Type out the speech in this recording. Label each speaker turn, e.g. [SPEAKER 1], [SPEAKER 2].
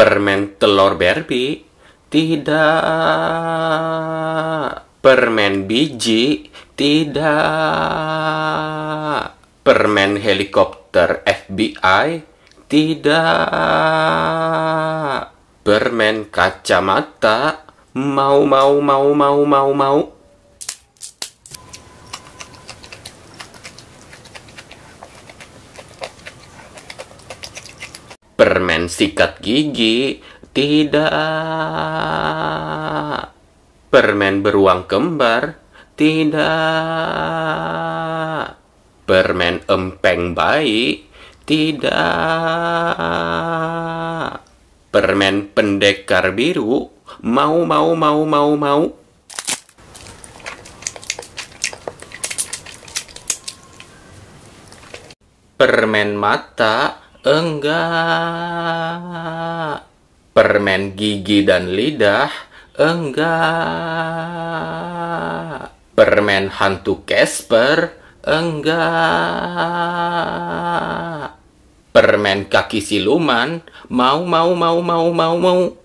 [SPEAKER 1] permen telur Barbie, tidak. Permen biji, tidak. Permen helikopter FBI, tidak. Permen kacamata, mau mau mau mau mau mau sikat gigi, tidak. Permen beruang kembar, tidak. Permen empeng bayi, tidak. Permen pendekar biru, mau mau mau mau mau. Permen mata, Enggak. Permen gigi dan lidah? Enggak. Permen hantu Casper? Enggak. Permen kaki siluman? Mau, mau, mau, mau, mau, mau.